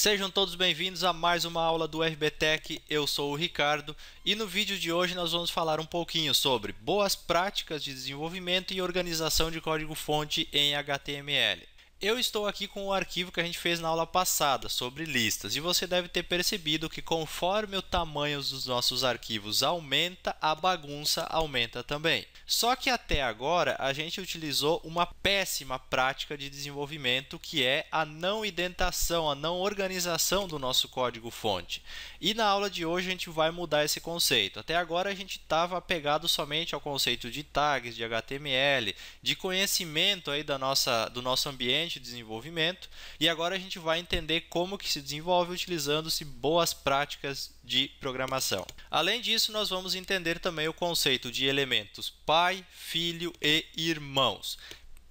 Sejam todos bem-vindos a mais uma aula do RBTech. Eu sou o Ricardo e no vídeo de hoje nós vamos falar um pouquinho sobre boas práticas de desenvolvimento e organização de código-fonte em HTML. Eu estou aqui com o arquivo que a gente fez na aula passada sobre listas e você deve ter percebido que conforme o tamanho dos nossos arquivos aumenta, a bagunça aumenta também. Só que até agora a gente utilizou uma péssima prática de desenvolvimento que é a não indentação, a não organização do nosso código-fonte. E na aula de hoje a gente vai mudar esse conceito. Até agora a gente estava apegado somente ao conceito de tags, de HTML, de conhecimento aí da nossa, do nosso ambiente desenvolvimento e agora a gente vai entender como que se desenvolve utilizando-se boas práticas de programação. Além disso, nós vamos entender também o conceito de elementos pai, filho e irmãos,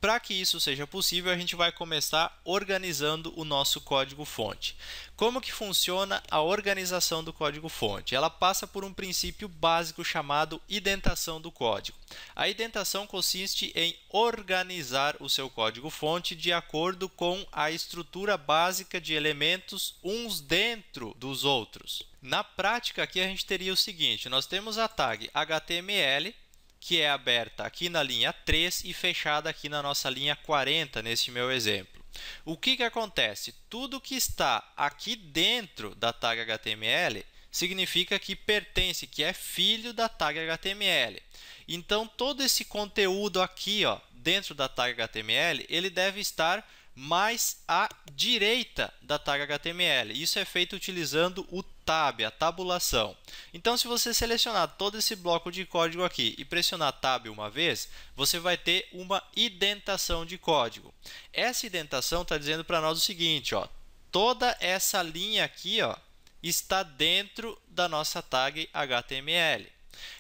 para que isso seja possível, a gente vai começar organizando o nosso código-fonte. Como que funciona a organização do código-fonte? Ela passa por um princípio básico chamado identação do código. A identação consiste em organizar o seu código-fonte de acordo com a estrutura básica de elementos uns dentro dos outros. Na prática, aqui a gente teria o seguinte, nós temos a tag HTML, que é aberta aqui na linha 3 e fechada aqui na nossa linha 40, neste meu exemplo. O que, que acontece? Tudo que está aqui dentro da tag HTML significa que pertence, que é filho da tag HTML. Então, todo esse conteúdo aqui ó, dentro da tag HTML, ele deve estar mais à direita da tag HTML. Isso é feito utilizando o Tab, a tabulação. Então, se você selecionar todo esse bloco de código aqui e pressionar Tab uma vez, você vai ter uma indentação de código. Essa indentação está dizendo para nós o seguinte, ó, toda essa linha aqui ó, está dentro da nossa tag HTML.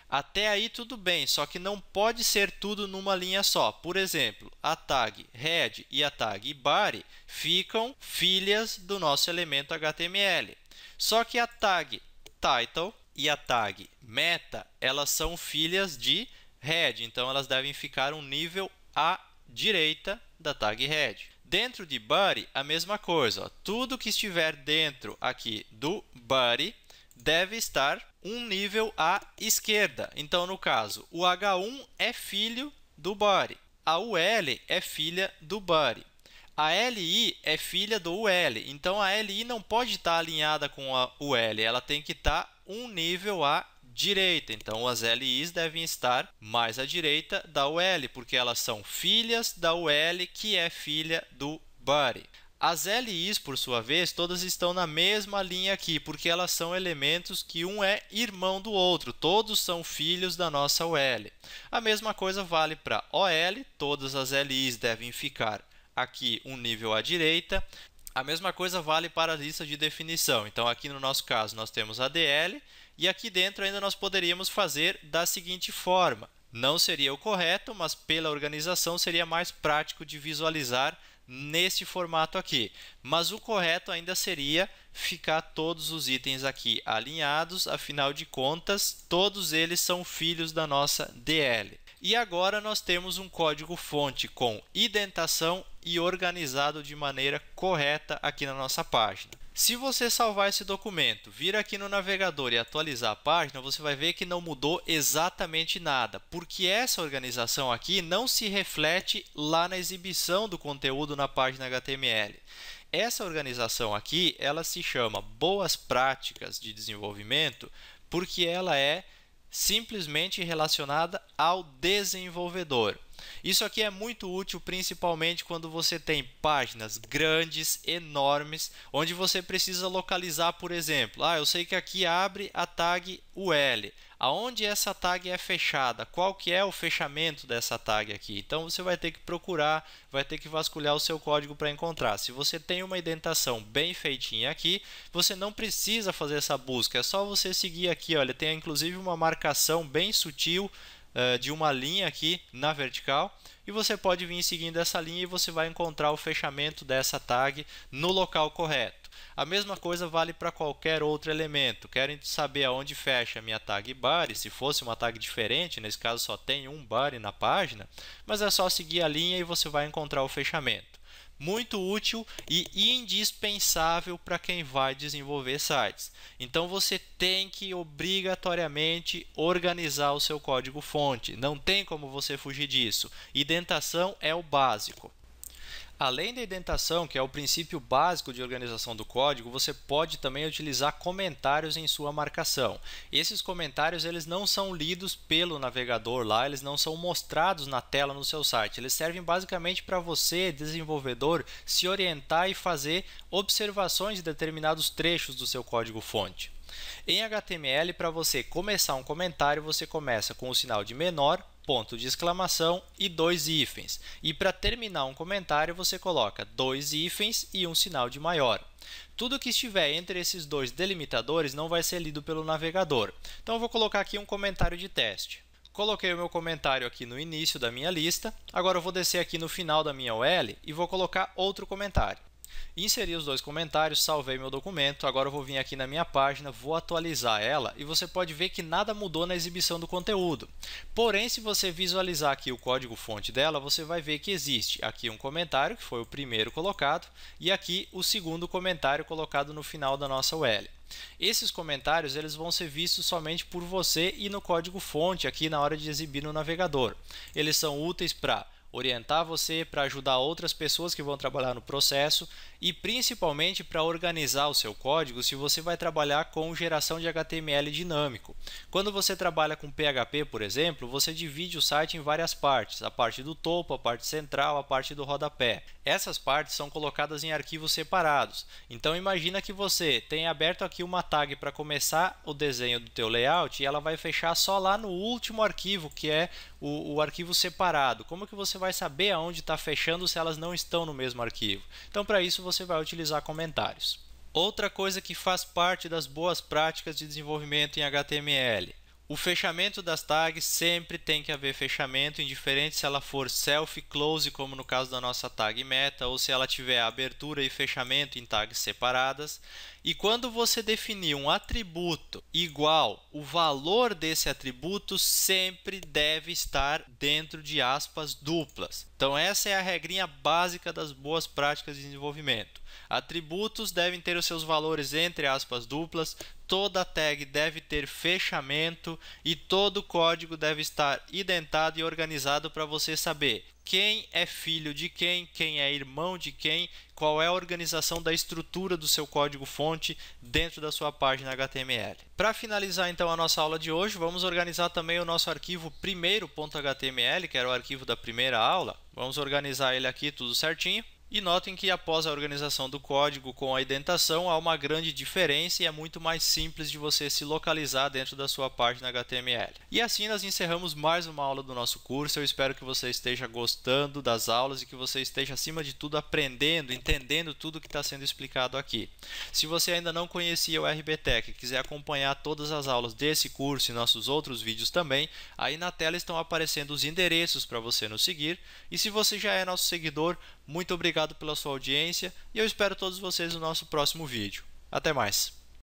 Até aí tudo bem, só que não pode ser tudo numa linha só. Por exemplo, a tag head e a tag body ficam filhas do nosso elemento HTML. Só que a tag title e a tag meta, elas são filhas de head, então elas devem ficar um nível à direita da tag head. Dentro de body, a mesma coisa. Ó. Tudo que estiver dentro aqui do body deve estar um nível à esquerda. Então, no caso, o H1 é filho do body. A UL é filha do body. A LI é filha do UL, então a LI não pode estar tá alinhada com a UL, ela tem que estar tá um nível à direita. Então as LIs devem estar mais à direita da UL, porque elas são filhas da UL, que é filha do Buddy. As LIs, por sua vez, todas estão na mesma linha aqui, porque elas são elementos que um é irmão do outro, todos são filhos da nossa ul. A mesma coisa vale para OL, todas as LIs devem ficar aqui um nível à direita. A mesma coisa vale para a lista de definição. Então, aqui no nosso caso, nós temos a DL e aqui dentro ainda nós poderíamos fazer da seguinte forma. Não seria o correto, mas pela organização seria mais prático de visualizar neste formato aqui. Mas o correto ainda seria ficar todos os itens aqui alinhados, afinal de contas, todos eles são filhos da nossa DL. E agora nós temos um código fonte com indentação e organizado de maneira correta aqui na nossa página. Se você salvar esse documento, vir aqui no navegador e atualizar a página, você vai ver que não mudou exatamente nada, porque essa organização aqui não se reflete lá na exibição do conteúdo na página HTML. Essa organização aqui, ela se chama Boas Práticas de Desenvolvimento, porque ela é simplesmente relacionada ao desenvolvedor. Isso aqui é muito útil principalmente quando você tem páginas grandes, enormes, onde você precisa localizar, por exemplo, ah, eu sei que aqui abre a tag UL. Aonde essa tag é fechada? Qual que é o fechamento dessa tag aqui? Então você vai ter que procurar, vai ter que vasculhar o seu código para encontrar. Se você tem uma indentação bem feitinha aqui, você não precisa fazer essa busca, é só você seguir aqui, olha, tem inclusive uma marcação bem sutil eh, de uma linha aqui na vertical e você pode vir seguindo essa linha e você vai encontrar o fechamento dessa tag no local correto. A mesma coisa vale para qualquer outro elemento. Querem saber aonde fecha a minha tag bar, se fosse uma tag diferente, nesse caso só tem um bar na página, mas é só seguir a linha e você vai encontrar o fechamento muito útil e indispensável para quem vai desenvolver sites. Então você tem que obrigatoriamente organizar o seu código fonte, não tem como você fugir disso. Identação é o básico. Além da indentação, que é o princípio básico de organização do código, você pode também utilizar comentários em sua marcação. Esses comentários eles não são lidos pelo navegador lá, eles não são mostrados na tela no seu site. Eles servem basicamente para você, desenvolvedor, se orientar e fazer observações de determinados trechos do seu código-fonte. Em HTML, para você começar um comentário, você começa com o sinal de menor ponto de exclamação e dois hífens. E para terminar um comentário, você coloca dois hífens e um sinal de maior. Tudo que estiver entre esses dois delimitadores não vai ser lido pelo navegador. Então eu vou colocar aqui um comentário de teste. Coloquei o meu comentário aqui no início da minha lista, agora eu vou descer aqui no final da minha ol e vou colocar outro comentário. Inseri os dois comentários, salvei meu documento, agora eu vou vir aqui na minha página, vou atualizar ela e você pode ver que nada mudou na exibição do conteúdo. Porém, se você visualizar aqui o código-fonte dela, você vai ver que existe aqui um comentário, que foi o primeiro colocado, e aqui o segundo comentário colocado no final da nossa UL. Esses comentários eles vão ser vistos somente por você e no código-fonte aqui na hora de exibir no navegador. Eles são úteis para orientar você, para ajudar outras pessoas que vão trabalhar no processo e principalmente para organizar o seu código se você vai trabalhar com geração de HTML dinâmico. Quando você trabalha com PHP, por exemplo, você divide o site em várias partes: a parte do topo, a parte central, a parte do rodapé. Essas partes são colocadas em arquivos separados. Então imagina que você tem aberto aqui uma tag para começar o desenho do teu layout e ela vai fechar só lá no último arquivo, que é o, o arquivo separado. Como que você vai saber aonde está fechando se elas não estão no mesmo arquivo. Então, para isso, você vai utilizar comentários. Outra coisa que faz parte das boas práticas de desenvolvimento em HTML o fechamento das tags sempre tem que haver fechamento, indiferente se ela for self close, como no caso da nossa tag meta, ou se ela tiver abertura e fechamento em tags separadas. E quando você definir um atributo igual, o valor desse atributo sempre deve estar dentro de aspas duplas. Então essa é a regrinha básica das boas práticas de desenvolvimento. Atributos devem ter os seus valores entre aspas duplas, toda tag deve ter fechamento e todo o código deve estar identado e organizado para você saber quem é filho de quem, quem é irmão de quem, qual é a organização da estrutura do seu código-fonte dentro da sua página HTML. Para finalizar então a nossa aula de hoje, vamos organizar também o nosso arquivo primeiro.html, que era o arquivo da primeira aula. Vamos organizar ele aqui tudo certinho. E notem que após a organização do código com a indentação, há uma grande diferença e é muito mais simples de você se localizar dentro da sua página HTML. E assim nós encerramos mais uma aula do nosso curso. Eu espero que você esteja gostando das aulas e que você esteja, acima de tudo, aprendendo, entendendo tudo que está sendo explicado aqui. Se você ainda não conhecia o RBTech e quiser acompanhar todas as aulas desse curso e nossos outros vídeos também, aí na tela estão aparecendo os endereços para você nos seguir. E se você já é nosso seguidor, muito obrigado obrigado pela sua audiência e eu espero todos vocês no nosso próximo vídeo. Até mais!